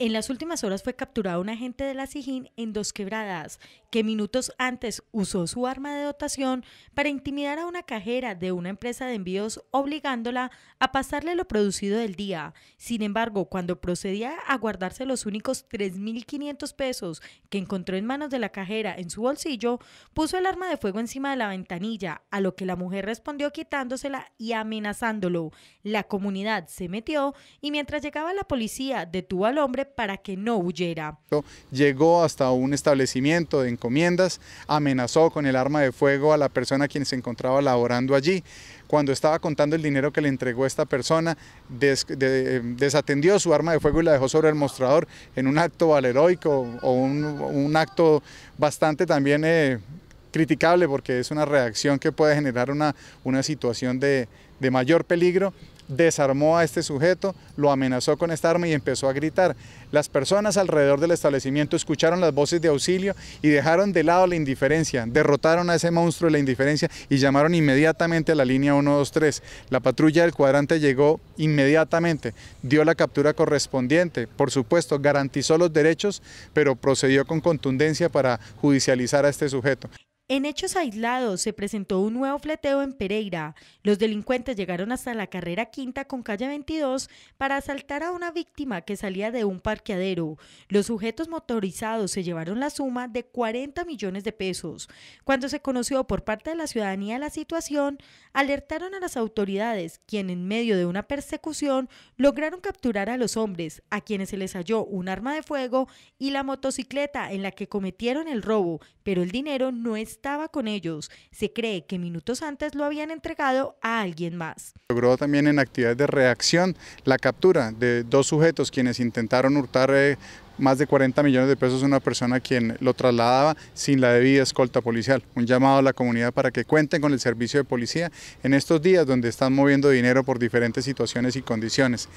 En las últimas horas fue capturado un agente de la SIJIN en Dos Quebradas, que minutos antes usó su arma de dotación para intimidar a una cajera de una empresa de envíos obligándola a pasarle lo producido del día. Sin embargo, cuando procedía a guardarse los únicos 3.500 pesos que encontró en manos de la cajera en su bolsillo, puso el arma de fuego encima de la ventanilla, a lo que la mujer respondió quitándosela y amenazándolo. La comunidad se metió y mientras llegaba la policía detuvo al hombre para que no huyera. Llegó hasta un establecimiento de encomiendas, amenazó con el arma de fuego a la persona quien se encontraba laborando allí. Cuando estaba contando el dinero que le entregó esta persona, desatendió su arma de fuego y la dejó sobre el mostrador en un acto valeroico o un, acto bastante también... Eh, criticable porque es una reacción que puede generar una, situación de, de mayor peligro desarmó a este sujeto, lo amenazó con esta arma y empezó a gritar. Las personas alrededor del establecimiento escucharon las voces de auxilio y dejaron de lado la indiferencia, derrotaron a ese monstruo de la indiferencia y llamaron inmediatamente a la línea 123. La patrulla del cuadrante llegó inmediatamente, dio la captura correspondiente, por supuesto garantizó los derechos, pero procedió con contundencia para judicializar a este sujeto. En hechos aislados se presentó un nuevo fleteo en Pereira. Los delincuentes llegaron hasta la carrera quinta con calle 22 para asaltar a una víctima que salía de un parqueadero. Los sujetos motorizados se llevaron la suma de 40 millones de pesos. Cuando se conoció por parte de la ciudadanía la situación, alertaron a las autoridades, quien en medio de una persecución lograron capturar a los hombres, a quienes se les halló un arma de fuego y la motocicleta en la que cometieron el robo, pero el dinero no es estaba con ellos. Se cree que minutos antes lo habían entregado a alguien más. Logró también en actividades de reacción la captura de dos sujetos quienes intentaron hurtar eh, más de 40 millones de pesos a una persona quien lo trasladaba sin la debida escolta policial. Un llamado a la comunidad para que cuenten con el servicio de policía en estos días donde están moviendo dinero por diferentes situaciones y condiciones.